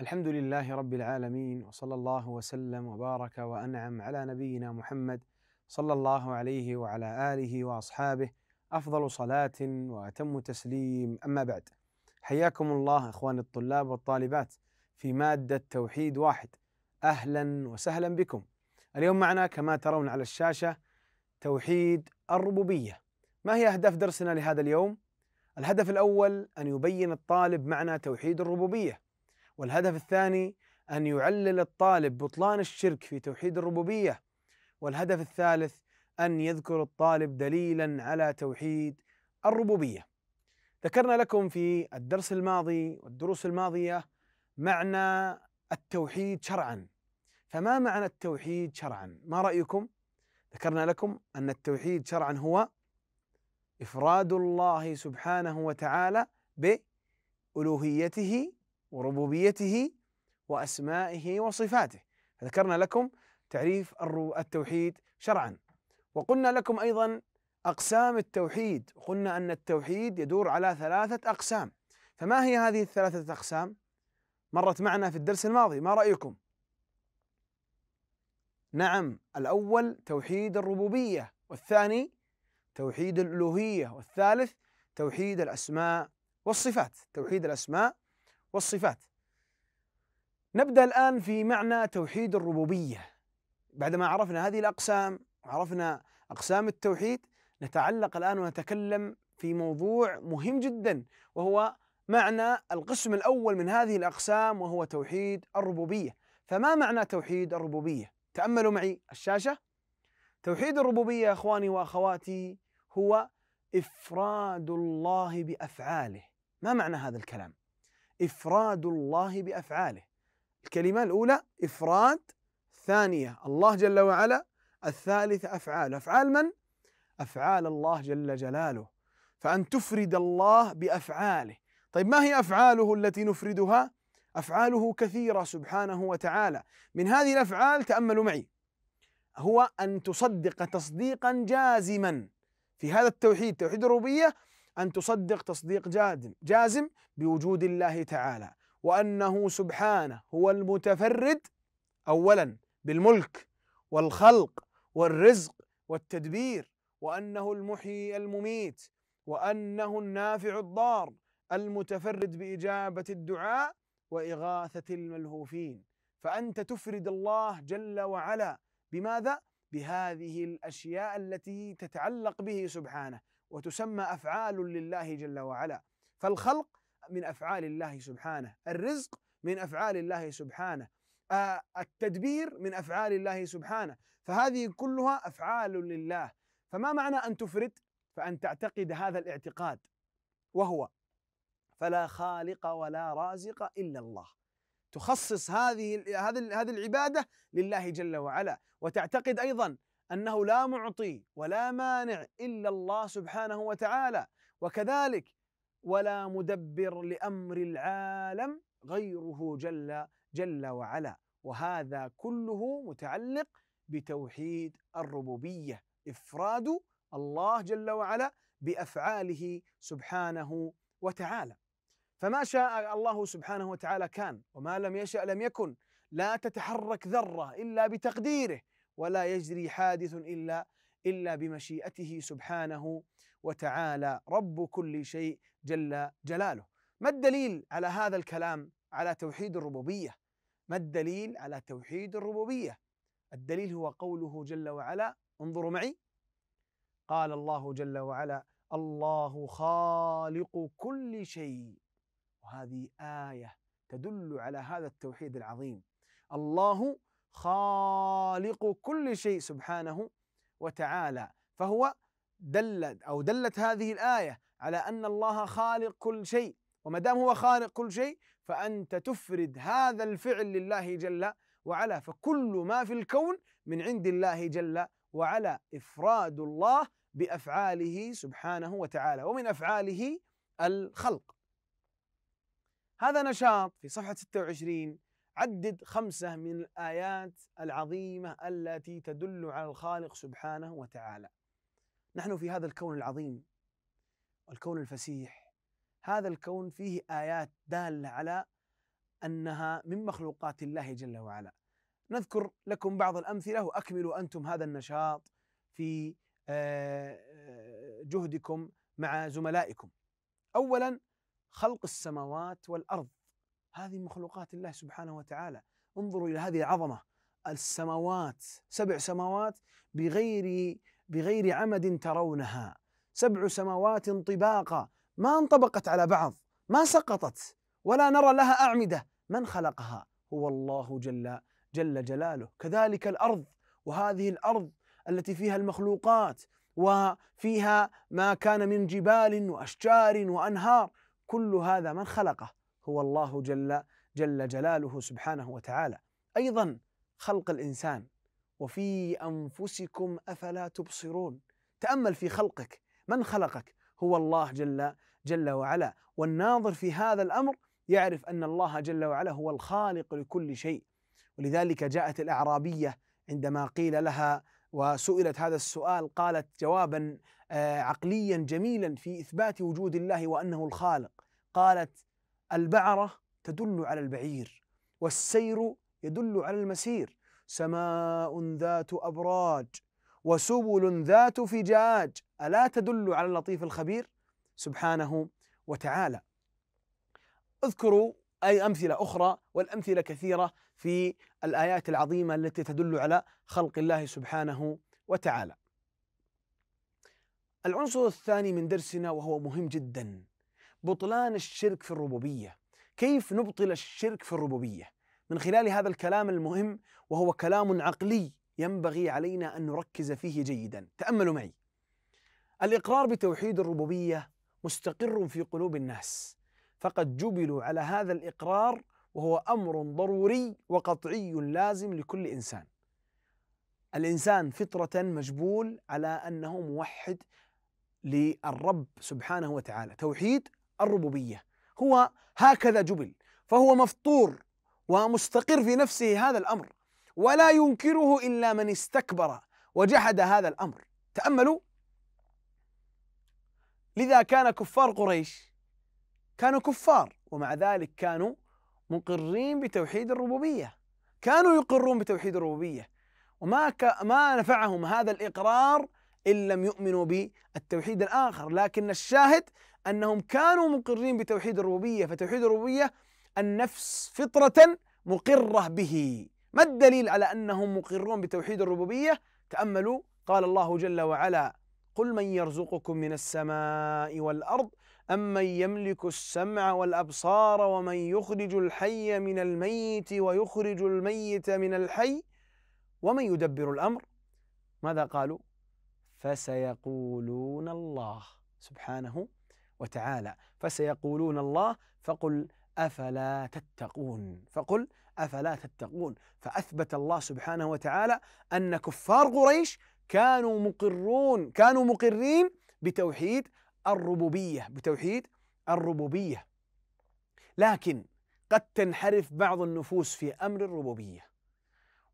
الحمد لله رب العالمين وصلى الله وسلم وبارك وانعم على نبينا محمد صلى الله عليه وعلى اله واصحابه افضل صلاه واتم تسليم اما بعد حياكم الله اخواني الطلاب والطالبات في ماده توحيد واحد اهلا وسهلا بكم اليوم معنا كما ترون على الشاشه توحيد الربوبيه ما هي اهداف درسنا لهذا اليوم الهدف الاول ان يبين الطالب معنى توحيد الربوبيه والهدف الثاني أن يعلل الطالب بطلان الشرك في توحيد الربوبية والهدف الثالث أن يذكر الطالب دليلا على توحيد الربوبية ذكرنا لكم في الدرس الماضي والدروس الماضية معنى التوحيد شرعا فما معنى التوحيد شرعا ما رأيكم ذكرنا لكم أن التوحيد شرعا هو إفراد الله سبحانه وتعالى بألوهيته وربوبيته وأسمائه وصفاته ذكرنا لكم تعريف التوحيد شرعا وقلنا لكم أيضا أقسام التوحيد قلنا أن التوحيد يدور على ثلاثة أقسام فما هي هذه الثلاثة أقسام؟ مرت معنا في الدرس الماضي ما رأيكم؟ نعم الأول توحيد الربوبية والثاني توحيد الألوهية والثالث توحيد الأسماء والصفات توحيد الأسماء والصفات نبدأ الآن في معنى توحيد الربوبية بعدما عرفنا هذه الأقسام وعرفنا أقسام التوحيد نتعلق الآن ونتكلم في موضوع مهم جدا وهو معنى القسم الأول من هذه الأقسام وهو توحيد الربوبية فما معنى توحيد الربوبية؟ تأملوا معي الشاشة توحيد الربوبية يا إخواني وأخواتي هو إفراد الله بأفعاله ما معنى هذا الكلام؟ إفراد الله بأفعاله الكلمة الأولى إفراد ثانية الله جل وعلا الثالثة أفعال أفعال من؟ أفعال الله جل جلاله فأن تفرد الله بأفعاله طيب ما هي أفعاله التي نفردها؟ أفعاله كثيرة سبحانه وتعالى من هذه الأفعال تأملوا معي هو أن تصدق تصديقا جازما في هذا التوحيد توحيد الربوبية أن تصدق تصديق جازم جازم بوجود الله تعالى وأنه سبحانه هو المتفرد أولا بالملك والخلق والرزق والتدبير وأنه المحيي المميت وأنه النافع الضار المتفرد بإجابة الدعاء وإغاثة الملهوفين فأنت تفرد الله جل وعلا بماذا؟ بهذه الأشياء التي تتعلق به سبحانه وتسمى افعال لله جل وعلا فالخلق من افعال الله سبحانه الرزق من افعال الله سبحانه التدبير من افعال الله سبحانه فهذه كلها افعال لله فما معنى ان تفرد فان تعتقد هذا الاعتقاد وهو فلا خالق ولا رازق الا الله تخصص هذه هذه العباده لله جل وعلا وتعتقد ايضا أنه لا معطي ولا مانع إلا الله سبحانه وتعالى وكذلك ولا مدبر لأمر العالم غيره جل جل وعلا وهذا كله متعلق بتوحيد الربوبية إفراد الله جل وعلا بأفعاله سبحانه وتعالى فما شاء الله سبحانه وتعالى كان وما لم يشأ لم يكن لا تتحرك ذرة إلا بتقديره ولا يجري حادث الا الا بمشيئته سبحانه وتعالى رب كل شيء جل جلاله. ما الدليل على هذا الكلام على توحيد الربوبيه؟ ما الدليل على توحيد الربوبيه؟ الدليل هو قوله جل وعلا انظروا معي قال الله جل وعلا الله خالق كل شيء وهذه ايه تدل على هذا التوحيد العظيم الله خالق كل شيء سبحانه وتعالى فهو دلت او دلت هذه الايه على ان الله خالق كل شيء وما دام هو خالق كل شيء فانت تفرد هذا الفعل لله جل وعلا فكل ما في الكون من عند الله جل وعلا افراد الله بافعاله سبحانه وتعالى ومن افعاله الخلق هذا نشاط في صفحه 26 عدد خمسة من الآيات العظيمة التي تدل على الخالق سبحانه وتعالى نحن في هذا الكون العظيم والكون الفسيح هذا الكون فيه آيات دالة على أنها من مخلوقات الله جل وعلا نذكر لكم بعض الأمثلة وأكملوا أنتم هذا النشاط في آه، آه، جهدكم مع زملائكم أولا خلق السماوات والأرض هذه مخلوقات الله سبحانه وتعالى انظروا إلى هذه العظمة السماوات سبع سماوات بغير بغير عمد ترونها سبع سماوات طباقا ما انطبقت على بعض ما سقطت ولا نرى لها أعمدة من خلقها هو الله جل جل جلاله كذلك الأرض وهذه الأرض التي فيها المخلوقات وفيها ما كان من جبال وأشجار وأنهار كل هذا من خلقه هو الله جل جل جلاله سبحانه وتعالى ايضا خلق الانسان وفي انفسكم افلا تبصرون تامل في خلقك من خلقك هو الله جل جل وعلا والناظر في هذا الامر يعرف ان الله جل وعلا هو الخالق لكل شيء ولذلك جاءت الاعرابيه عندما قيل لها وسئلت هذا السؤال قالت جوابا آه، عقليا جميلا في اثبات وجود الله وانه الخالق قالت البعرة تدل على البعير والسير يدل على المسير سماء ذات أبراج وسبل ذات فجاج ألا تدل على اللطيف الخبير سبحانه وتعالى اذكروا أي أمثلة أخرى والأمثلة كثيرة في الآيات العظيمة التي تدل على خلق الله سبحانه وتعالى العنصر الثاني من درسنا وهو مهم جدا بطلان الشرك في الربوبيه كيف نبطل الشرك في الربوبيه من خلال هذا الكلام المهم وهو كلام عقلي ينبغي علينا ان نركز فيه جيدا تاملوا معي الاقرار بتوحيد الربوبيه مستقر في قلوب الناس فقد جبلوا على هذا الاقرار وهو امر ضروري وقطعي لازم لكل انسان الانسان فطره مجبول على انه موحد للرب سبحانه وتعالى توحيد الربوبيه هو هكذا جبل فهو مفطور ومستقر في نفسه هذا الامر ولا ينكره الا من استكبر وجحد هذا الامر تاملوا لذا كان كفار قريش كانوا كفار ومع ذلك كانوا مقرين بتوحيد الربوبيه كانوا يقرون بتوحيد الربوبيه وما ك... ما نفعهم هذا الاقرار ان لم يؤمنوا بالتوحيد الاخر لكن الشاهد أنهم كانوا مقرين بتوحيد الربوبية فتوحيد الربوبية النفس فطرة مقرة به ما الدليل على أنهم مقرون بتوحيد الربوبية تأملوا قال الله جل وعلا قل من يرزقكم من السماء والأرض أمن يملك السمع والأبصار ومن يخرج الحي من الميت ويخرج الميت من الحي ومن يدبر الأمر ماذا قالوا فسيقولون الله سبحانه وتعالى فسيقولون الله فقل افلا تتقون فقل افلا تتقون فاثبت الله سبحانه وتعالى ان كفار قريش كانوا مقرون كانوا مقرين بتوحيد الربوبيه بتوحيد الربوبيه لكن قد تنحرف بعض النفوس في امر الربوبيه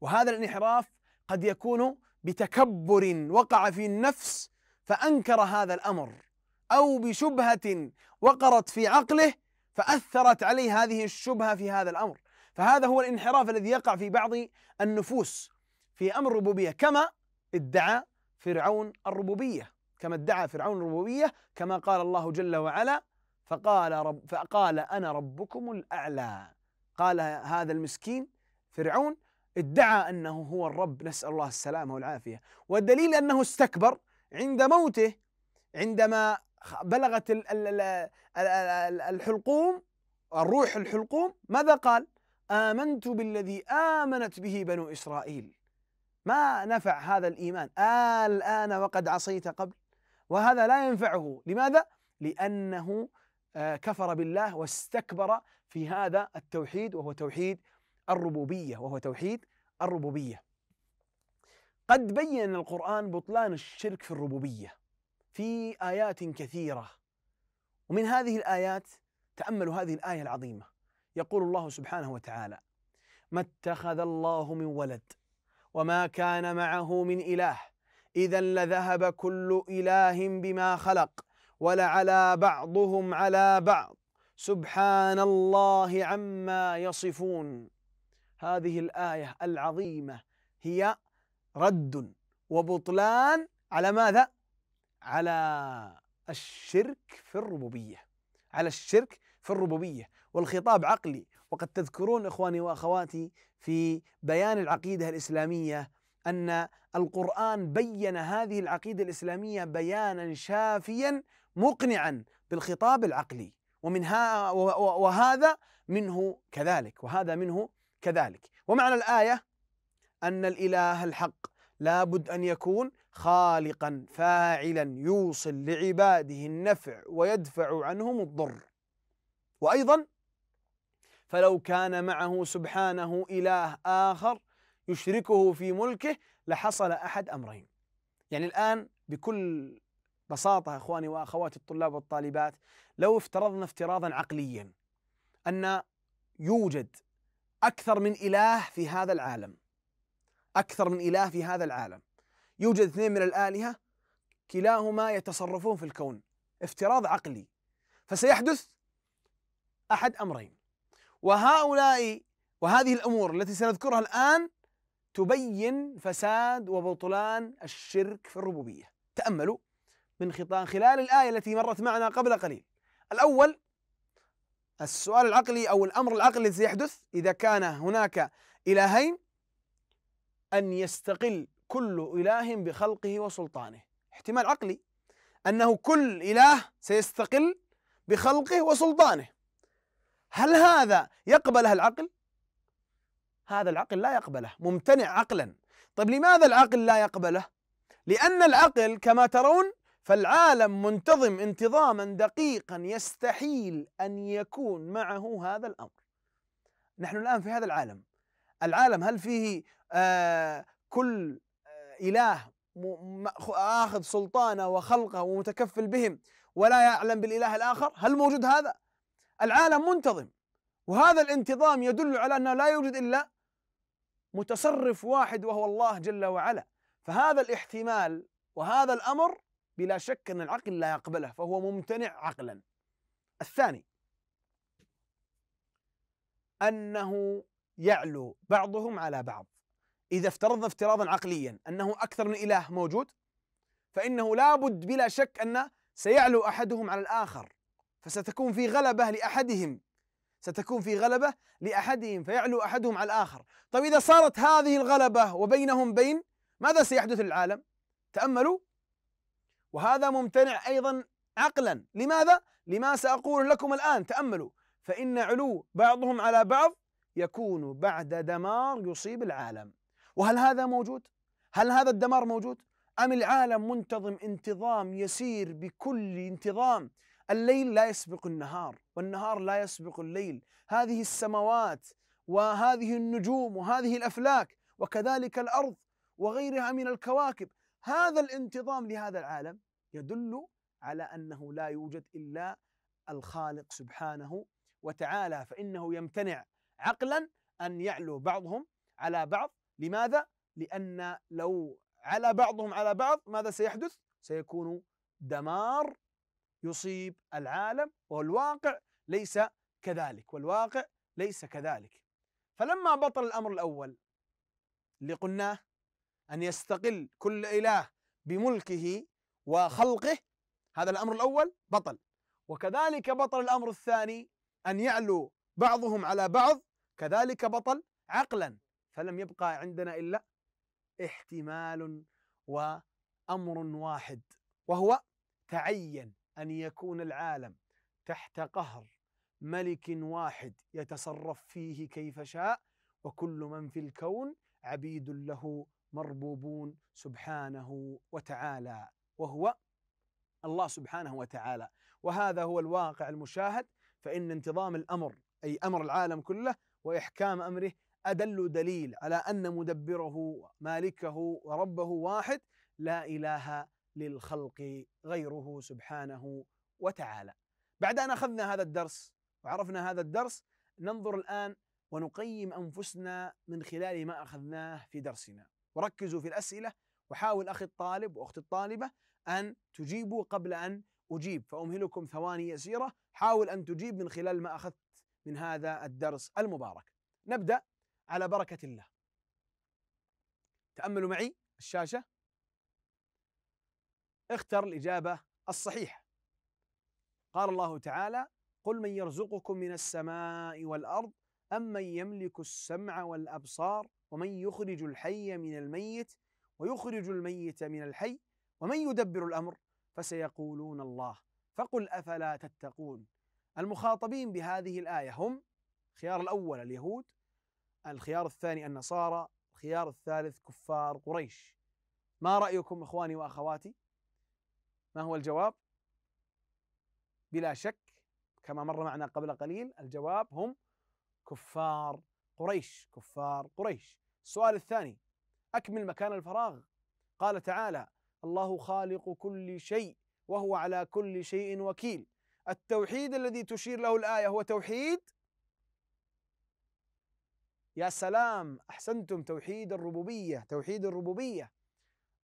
وهذا الانحراف قد يكون بتكبر وقع في النفس فانكر هذا الامر أو بشبهة وقرت في عقله فأثرت عليه هذه الشبهة في هذا الأمر فهذا هو الانحراف الذي يقع في بعض النفوس في أمر الربوبية كما ادعى فرعون الربوبية كما ادعى فرعون الربوبية كما قال الله جل وعلا فقال رب فقال أنا ربكم الأعلى قال هذا المسكين فرعون ادعى أنه هو الرب نسأل الله السلامة والعافية والدليل أنه استكبر عند موته عندما بلغت الحلقوم الروح الحلقوم ماذا قال آمنت بالذي آمنت به بنو إسرائيل ما نفع هذا الإيمان آه الآن وقد عصيت قبل وهذا لا ينفعه لماذا؟ لأنه آه، كفر بالله واستكبر في هذا التوحيد وهو توحيد الربوبية وهو توحيد الربوبية قد بين القرآن بطلان الشرك في الربوبية في آيات كثيرة ومن هذه الآيات تأملوا هذه الآية العظيمة يقول الله سبحانه وتعالى ما اتخذ الله من ولد وما كان معه من إله إذا لذهب كل إله بما خلق ولعلى بعضهم على بعض سبحان الله عما يصفون هذه الآية العظيمة هي رد وبطلان على ماذا؟ على الشرك في الربوبيه على الشرك في الربوبيه والخطاب عقلي وقد تذكرون اخواني واخواتي في بيان العقيده الاسلاميه ان القران بين هذه العقيده الاسلاميه بيانا شافيا مقنعا بالخطاب العقلي ومنها وهذا منه كذلك وهذا منه كذلك ومعنى الايه ان الاله الحق لابد ان يكون خالقا فاعلا يوصل لعباده النفع ويدفع عنهم الضر وايضا فلو كان معه سبحانه اله اخر يشركه في ملكه لحصل احد امرين يعني الان بكل بساطه اخواني واخواتي الطلاب والطالبات لو افترضنا افتراضا عقليا ان يوجد اكثر من اله في هذا العالم اكثر من اله في هذا العالم يوجد اثنين من الآلهة كلاهما يتصرفون في الكون افتراض عقلي فسيحدث أحد أمرين وهؤلاء وهذه الأمور التي سنذكرها الآن تبين فساد وبطلان الشرك في الربوبية تأملوا من خلال الآية التي مرت معنا قبل قليل الأول السؤال العقلي أو الأمر العقلي الذي سيحدث إذا كان هناك إلهين أن يستقل كل إله بخلقه وسلطانه احتمال عقلي أنه كل إله سيستقل بخلقه وسلطانه هل هذا يقبله العقل؟ هذا العقل لا يقبله ممتنع عقلا طيب لماذا العقل لا يقبله؟ لأن العقل كما ترون فالعالم منتظم انتظاما دقيقا يستحيل أن يكون معه هذا الأمر نحن الآن في هذا العالم العالم هل فيه آه كل إله آخذ سلطانه وخلقه ومتكفل بهم ولا يعلم بالإله الآخر هل موجود هذا؟ العالم منتظم وهذا الانتظام يدل على أنه لا يوجد إلا متصرف واحد وهو الله جل وعلا فهذا الاحتمال وهذا الأمر بلا شك أن العقل لا يقبله فهو ممتنع عقلا الثاني أنه يعلو بعضهم على بعض إذا افترضنا افتراضا عقليا أنه أكثر من إله موجود فإنه لابد بلا شك أن سيعلو أحدهم على الآخر فستكون في غلبة لأحدهم ستكون في غلبة لأحدهم فيعلو أحدهم على الآخر طيب إذا صارت هذه الغلبة وبينهم بين ماذا سيحدث للعالم تأملوا وهذا ممتنع أيضا عقلا لماذا؟ لما سأقول لكم الآن تأملوا فإن علو بعضهم على بعض يكون بعد دمار يصيب العالم وهل هذا موجود؟ هل هذا الدمار موجود؟ أم العالم منتظم انتظام يسير بكل انتظام الليل لا يسبق النهار والنهار لا يسبق الليل هذه السماوات وهذه النجوم وهذه الأفلاك وكذلك الأرض وغيرها من الكواكب هذا الانتظام لهذا العالم يدل على أنه لا يوجد إلا الخالق سبحانه وتعالى فإنه يمتنع عقلا أن يعلو بعضهم على بعض لماذا؟ لأن لو على بعضهم على بعض ماذا سيحدث؟ سيكون دمار يصيب العالم والواقع ليس كذلك والواقع ليس كذلك فلما بطل الأمر الأول اللي قلناه أن يستقل كل إله بملكه وخلقه هذا الأمر الأول بطل وكذلك بطل الأمر الثاني أن يعلو بعضهم على بعض كذلك بطل عقلا فلم يبقى عندنا الا احتمال وامر واحد وهو تعين ان يكون العالم تحت قهر ملك واحد يتصرف فيه كيف شاء وكل من في الكون عبيد له مربوبون سبحانه وتعالى وهو الله سبحانه وتعالى وهذا هو الواقع المشاهد فإن انتظام الأمر أي أمر العالم كله وإحكام أمره أدل دليل على أن مدبره مالكه وربه واحد لا إله للخلق غيره سبحانه وتعالى بعد أن أخذنا هذا الدرس وعرفنا هذا الدرس ننظر الآن ونقيم أنفسنا من خلال ما أخذناه في درسنا وركزوا في الأسئلة وحاول أخي الطالب وأختي الطالبة أن تجيبوا قبل أن أجيب فأمهلكم ثواني يسيرة حاول أن تجيب من خلال ما أخذت من هذا الدرس المبارك نبدأ على بركة الله تأملوا معي الشاشة اختر الإجابة الصحيحة قال الله تعالى قل من يرزقكم من السماء والأرض أم من يملك السمع والأبصار ومن يخرج الحي من الميت ويخرج الميت من الحي ومن يدبر الأمر فسيقولون الله فقل أفلا تتقون المخاطبين بهذه الآية هم خيار الأول اليهود الخيار الثاني النصارى الخيار الثالث كفار قريش ما رأيكم إخواني وأخواتي ما هو الجواب بلا شك كما مر معنا قبل قليل الجواب هم كفار قريش كفار قريش السؤال الثاني أكمل مكان الفراغ قال تعالى الله خالق كل شيء وهو على كل شيء وكيل التوحيد الذي تشير له الآية هو توحيد يا سلام أحسنتم توحيد الربوبية توحيد الربوبية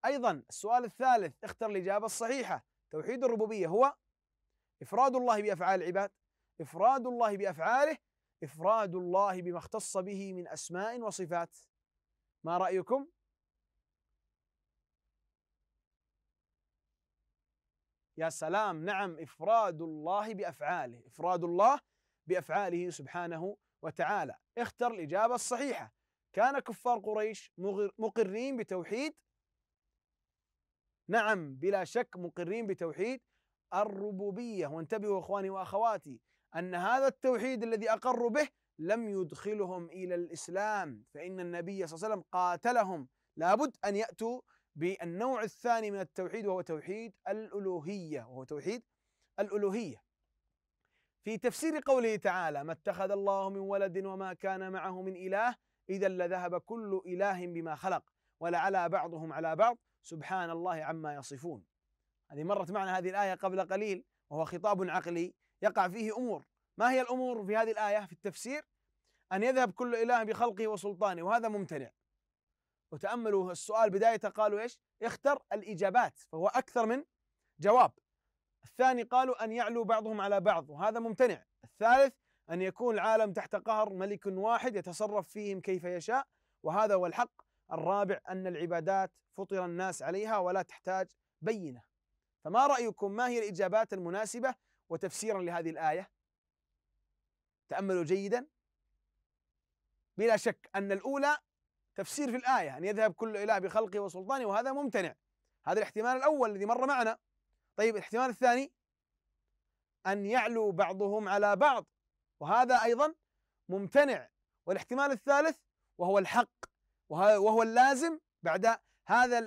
أيضا السؤال الثالث اختر الإجابة الصحيحة توحيد الربوبية هو إفراد الله بأفعال العباد إفراد الله بأفعاله إفراد الله بما اختص به من أسماء وصفات ما رأيكم؟ يا سلام نعم إفراد الله بأفعاله إفراد الله بأفعاله سبحانه وتعالى اختر الإجابة الصحيحة كان كفار قريش مقرين بتوحيد نعم بلا شك مقرين بتوحيد الربوبية وانتبهوا إخواني وأخواتي أن هذا التوحيد الذي أقروا به لم يدخلهم إلى الإسلام فإن النبي صلى الله عليه وسلم قاتلهم لابد أن يأتوا بالنوع الثاني من التوحيد وهو توحيد الألوهية وهو توحيد الألوهية في تفسير قوله تعالى ما اتخذ الله من ولد وما كان معه من إله إذا لذهب كل إله بما خلق ولعلى بعضهم على بعض سبحان الله عما يصفون هذه مرت معنا هذه الآية قبل قليل وهو خطاب عقلي يقع فيه أمور ما هي الأمور في هذه الآية في التفسير أن يذهب كل إله بخلقه وسلطانه وهذا ممتنع وتأملوا السؤال بداية قالوا إيش اختر الإجابات فهو أكثر من جواب الثاني قالوا أن يعلو بعضهم على بعض وهذا ممتنع الثالث أن يكون العالم تحت قهر ملك واحد يتصرف فيهم كيف يشاء وهذا هو الحق الرابع أن العبادات فطر الناس عليها ولا تحتاج بينة فما رأيكم ما هي الإجابات المناسبة وتفسيرا لهذه الآية تأملوا جيدا بلا شك أن الأولى تفسير في الآية أن يذهب كل إله بخلقه وسلطانه وهذا ممتنع هذا الاحتمال الأول الذي مر معنا طيب الاحتمال الثاني أن يعلو بعضهم على بعض وهذا أيضا ممتنع والاحتمال الثالث وهو الحق وهو اللازم بعد هذا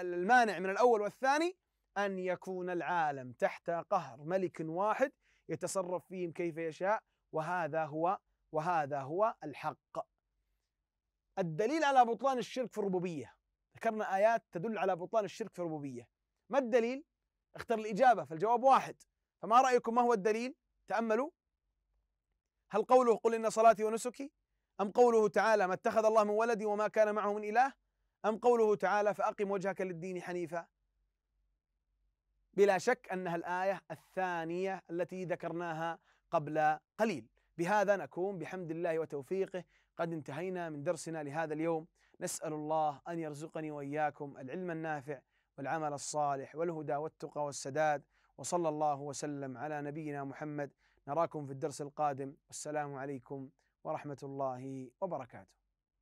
المانع من الأول والثاني أن يكون العالم تحت قهر ملك واحد يتصرف فيهم كيف يشاء وهذا هو وهذا هو الحق الدليل على بطلان الشرك في الربوبية ذكرنا آيات تدل على بطلان الشرك في الربوبية ما الدليل؟ اختر الإجابة فالجواب واحد فما رأيكم ما هو الدليل تأملوا هل قوله قل إن صلاتي ونسكي أم قوله تعالى ما اتخذ الله من ولد وما كان معه من إله أم قوله تعالى فأقم وجهك للدين حنيفا بلا شك أنها الآية الثانية التي ذكرناها قبل قليل بهذا نكون بحمد الله وتوفيقه قد انتهينا من درسنا لهذا اليوم نسأل الله أن يرزقني وإياكم العلم النافع والعمل الصالح والهدى والتقى والسداد وصلى الله وسلم على نبينا محمد نراكم في الدرس القادم والسلام عليكم ورحمه الله وبركاته